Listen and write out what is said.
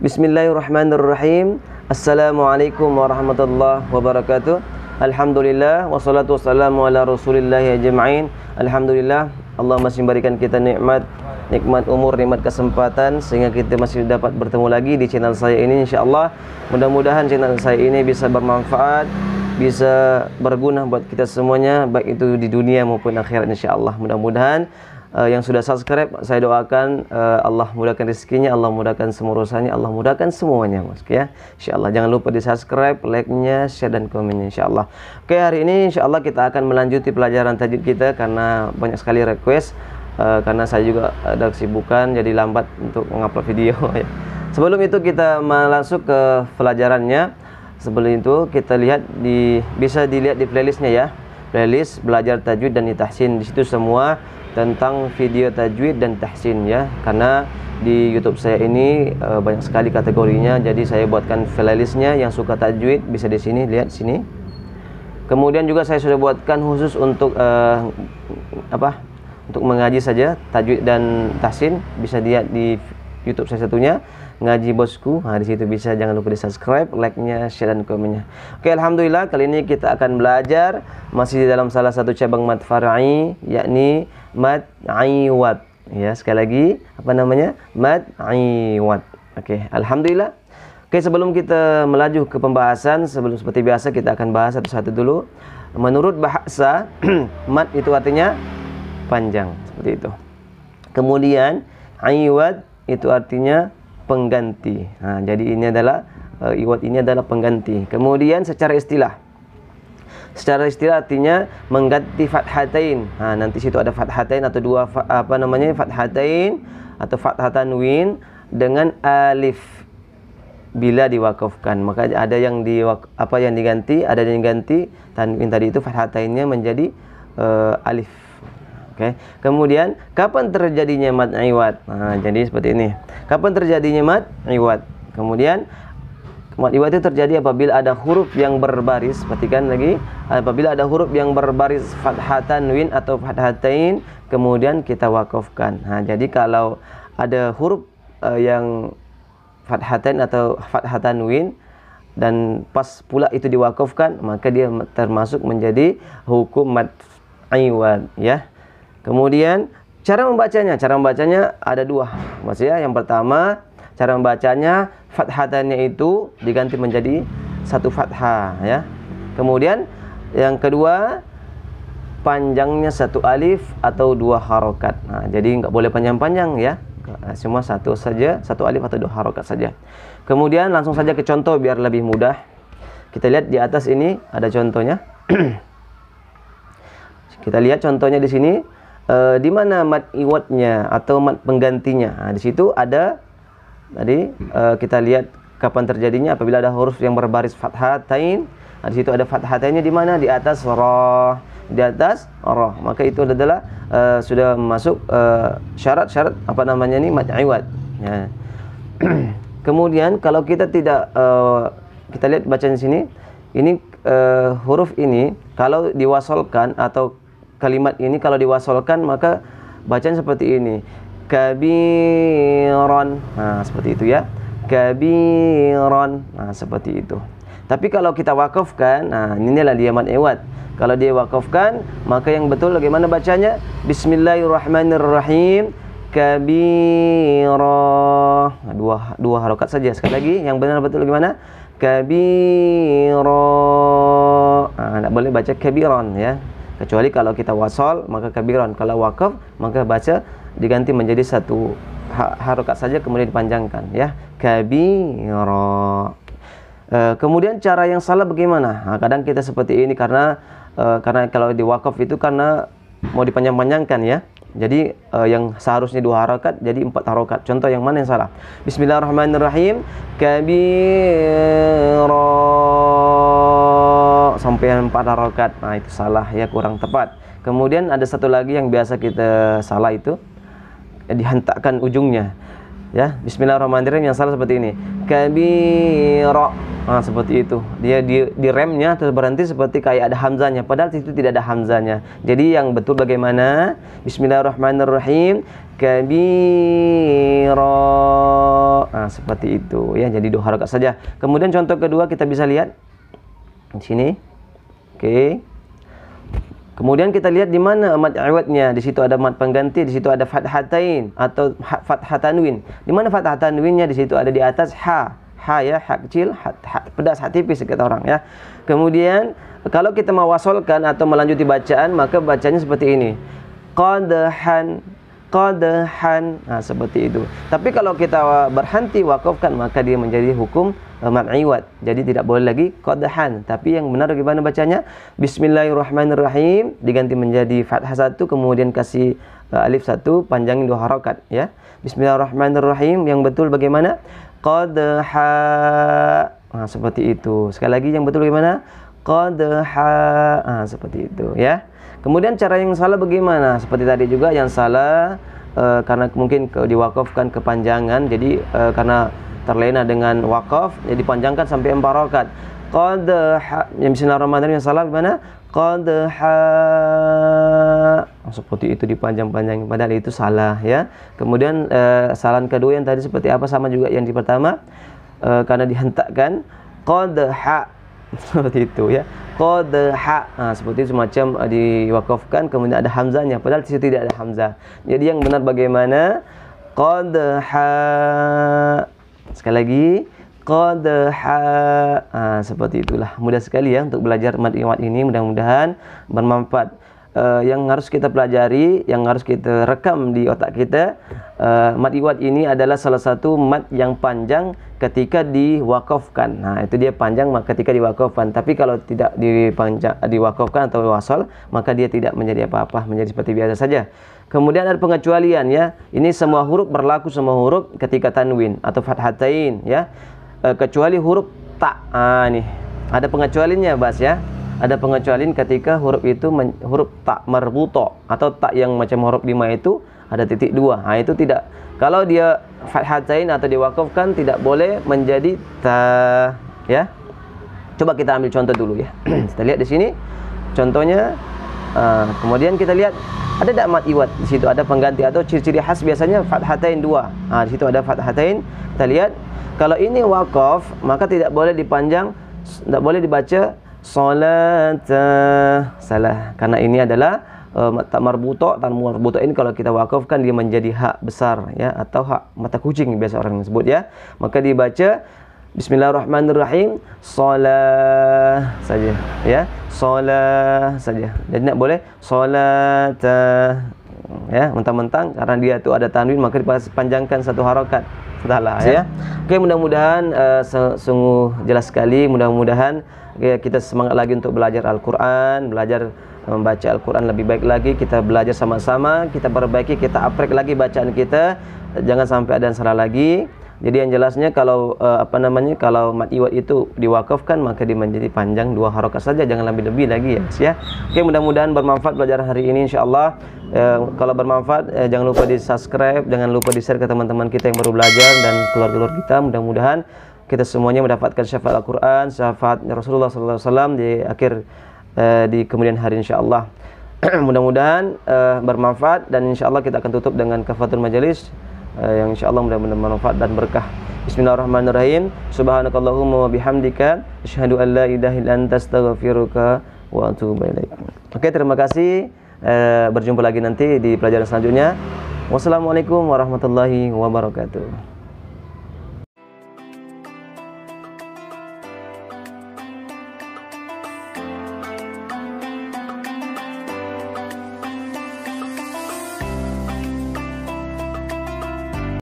Bismillahirrahmanirrahim. Assalamualaikum warahmatullahi wabarakatuh. Alhamdulillah wassalatu wassalamu ala Rasulillah ajma'in. Alhamdulillah Allah masih memberikan kita nikmat nikmat umur, nikmat kesempatan sehingga kita masih dapat bertemu lagi di channel saya ini insyaallah. Mudah-mudahan channel saya ini bisa bermanfaat, bisa berguna buat kita semuanya baik itu di dunia maupun akhirat insyaallah. Mudah-mudahan uh, yang sudah subscribe saya doakan uh, Allah mudahkan rezekinya Allah mudahkan semua urusannya Allah mudahkan semuanya mas ya insya Allah. jangan lupa di subscribe like nya share dan komennya Allah. oke hari ini insya Allah kita akan melanjuti pelajaran tajwid kita karena banyak sekali request uh, karena saya juga ada kesibukan jadi lambat untuk mengupload video ya. sebelum itu kita masuk ke pelajarannya sebelum itu kita lihat di bisa dilihat di playlistnya ya playlist belajar tajwid dan tahsin di situ semua tentang video tajwid dan tahsin ya karena di YouTube saya ini e, banyak sekali kategorinya jadi saya buatkan playlistnya yang suka tajwid bisa di sini lihat sini kemudian juga saya sudah buatkan khusus untuk e, apa untuk mengaji saja tajwid dan tahsin bisa lihat di YouTube saya satunya ngaji bosku. Nah, di situ bisa jangan lupa di subscribe, like-nya, share dan komennya. Oke, alhamdulillah kali ini kita akan belajar masih di dalam salah satu cabang mat farai yakni mat aiwat Ya, sekali lagi apa namanya? mat aiwat Oke, alhamdulillah. Oke, sebelum kita melaju ke pembahasan, sebelum seperti biasa kita akan bahas satu-satu dulu. Menurut bahasa, mat itu artinya panjang, seperti itu. Kemudian, aiwat itu artinya pengganti. jadi ini adalah uh, iwat ini adalah pengganti. Kemudian secara istilah Secara istilah artinya mengganti fathatain. nanti situ ada fathatain atau dua apa namanya? fathatain atau fathatanwin dengan alif bila diwakafkan. Maka ada yang di apa yang diganti, ada yang diganti tanwin tadi itu fathatainnya menjadi uh, alif Oke. Okay. Kemudian kapan terjadinya mad iwat? Nah, jadi seperti ini. Kapan terjadinya mad iwat? Kemudian mad iwat itu terjadi apabila ada huruf yang berbaris. Perhatikan lagi, apabila ada huruf yang berbaris fathatan win atau fathatain, kemudian kita wakafkan. Nah, jadi kalau ada huruf uh, yang fathatan atau fathatan win dan pas pula itu diwakufkan, maka dia termasuk menjadi hukum mat iwad ya Kemudian cara membacanya, cara membacanya ada dua. Maksudnya yang pertama cara membacanya fathatannya itu diganti menjadi satu fathah ya. Kemudian yang kedua panjangnya satu alif atau dua harokat. Nah, jadi nggak boleh panjang-panjang ya. Nah, semua satu saja, satu alif atau dua harokat saja. Kemudian langsung saja ke contoh biar lebih mudah. Kita lihat di atas ini ada contohnya. Kita lihat contohnya di sini uh, di mana mat iwatnya atau mat penggantinya. Nah, di situ ada tadi uh, kita lihat kapan terjadinya apabila ada huruf yang berbaris fathatain. Nah, di situ ada fathatainnya di mana? Di atas roh, di atas roh. Maka itu adalah uh, sudah masuk syarat-syarat uh, apa namanya ini mat iwat. Ya. Kemudian kalau kita tidak uh, kita lihat bacaan di sini ini uh, huruf ini kalau diwasolkan atau kalimat ini kalau diwasolkan maka bacaan seperti ini kabiron nah seperti itu ya kabiron nah seperti itu tapi kalau kita wakafkan nah inilah diamat ewat kalau dia wakafkan maka yang betul bagaimana bacanya bismillahirrahmanirrahim kabi nah, dua dua harokat saja sekali lagi yang benar betul bagaimana kabi nah, tidak boleh baca kabiron ya Kecuali kalau kita wasol maka kabiron, kalau wakaf maka baca diganti menjadi satu harokat saja kemudian dipanjangkan ya kabiro. E, eh, kemudian cara yang salah bagaimana? Nah, kadang kita seperti ini karena e, karena kalau di wakaf itu karena mau dipanjang-panjangkan ya. Jadi uh, yang seharusnya dua harokat jadi empat harokat. Contoh yang mana yang salah? Bismillahirrahmanirrahim. Kabira Sampai pada harokat, nah itu salah ya kurang tepat kemudian ada satu lagi yang biasa kita salah itu ya, eh, dihentakkan ujungnya ya Bismillahirrahmanirrahim yang salah seperti ini kabiro nah, seperti itu dia di, di remnya terus berhenti seperti kayak ada hamzanya padahal itu tidak ada hamzanya jadi yang betul bagaimana Bismillahirrahmanirrahim kabiro nah, seperti itu ya jadi dua harokat saja kemudian contoh kedua kita bisa lihat di sini Okey. Kemudian kita lihat di mana mat awatnya. Di situ ada mat pengganti, di situ ada fathatain atau fathah tanwin. Di mana fathah tanwinnya? Di situ ada di atas ha. Ha ya, ha kecil, ha, ha, pedas, ha tipis kata orang ya. Kemudian kalau kita mau wasolkan atau melanjuti bacaan, maka bacanya seperti ini. Qadahan qadahan. Nah, seperti itu. Tapi kalau kita berhenti wakafkan, maka dia menjadi hukum man'iwat. Jadi tidak boleh lagi qadhan, tapi yang benar bagaimana bacanya? Bismillahirrahmanirrahim diganti menjadi fathah satu kemudian kasih uh, alif satu panjangin dua harokat ya. Bismillahirrahmanirrahim yang betul bagaimana? Qadha. Nah, seperti itu. Sekali lagi yang betul bagaimana? Qadha. Nah, seperti itu ya. Kemudian cara yang salah bagaimana? Seperti tadi juga yang salah uh, karena mungkin ke, diwakafkan kepanjangan jadi uh, karena terlena dengan wakaf ya dipanjangkan sampai empat rakaat qad yang bismillahirrahmanirrahim salah gimana qad oh, seperti itu dipanjang-panjang padahal itu salah ya kemudian eh, kedua yang tadi seperti apa sama juga yang di pertama eh, karena dihentakkan qad seperti itu ya qad nah, seperti itu semacam eh, diwakafkan kemudian ada hamzahnya padahal di situ tidak ada hamzah jadi yang benar bagaimana qad Sekali lagi, Qadha seperti itulah. Mudah sekali ya untuk belajar mad iwat ini, mudah-mudahan bermanfaat. Uh, yang harus kita pelajari, yang harus kita rekam di otak kita, uh, mad iwat ini adalah salah satu mad yang panjang ketika diwakafkan. Nah, itu dia panjang ketika diwakafkan. Tapi kalau tidak diwakafkan atau wasol, maka dia tidak menjadi apa-apa, menjadi seperti biasa saja. Kemudian ada pengecualian ya. Ini semua huruf berlaku semua huruf ketika tanwin atau fathatain ya. E, kecuali huruf ta. Ah nih, Ada pengecualiannya Bas ya. Ada pengecualian ketika huruf itu men, huruf ta marbuto atau ta yang macam huruf lima itu ada titik dua. Nah, itu tidak kalau dia fathatain atau diwakafkan tidak boleh menjadi ta ya. Coba kita ambil contoh dulu ya. kita lihat di sini. Contohnya uh, kemudian kita lihat ada tidak mad iwat di situ? Ada pengganti atau ciri-ciri khas biasanya fathatain dua. di situ ada fathatain. Kita lihat kalau ini wakaf maka tidak boleh dipanjang, tidak boleh dibaca solat salah karena ini adalah mata um, uh, marbuto tan marbuto ini kalau kita wakafkan dia menjadi hak besar ya atau hak mata kucing biasa orang sebut ya maka dibaca Bismillahirrahmanirrahim Salah saja Ya Salah saja Jadi nak boleh Salat Ya Mentang-mentang Karena dia tu ada tanwin Maka panjangkan satu harokat Salah ya, ya? Oke okay, mudah-mudahan uh, Sungguh jelas sekali Mudah-mudahan okay, eh, Kita semangat lagi untuk belajar Al-Quran Belajar eh, membaca Al-Quran lebih baik lagi Kita belajar sama-sama Kita perbaiki Kita aprek lagi bacaan kita Jangan sampai ada yang salah lagi Jadi yang jelasnya kalau uh, apa namanya kalau mat iwat itu diwakafkan maka dia menjadi panjang dua harokat saja jangan lebih-lebih lagi ya. ya. Oke mudah-mudahan bermanfaat belajar hari ini insyaallah. Uh, kalau bermanfaat uh, jangan lupa di subscribe, jangan lupa di share ke teman-teman kita yang baru belajar dan keluarga keluar kita mudah-mudahan kita semuanya mendapatkan syafaat Al-Qur'an, syafaat Rasulullah SAW di akhir uh, di kemudian hari insyaallah. Mudah-mudahan uh, bermanfaat dan insyaallah kita akan tutup dengan kafatul majelis. Eh, yang insyaallah mudah-mudahan bermanfaat dan berkah. Bismillahirrahmanirrahim. Subhanakallahumma wa bihamdika asyhadu an la ilaha illa anta astaghfiruka wa atubu ilaik. Oke, terima kasih. Eh, berjumpa lagi nanti di pelajaran selanjutnya. Wassalamualaikum warahmatullahi wabarakatuh.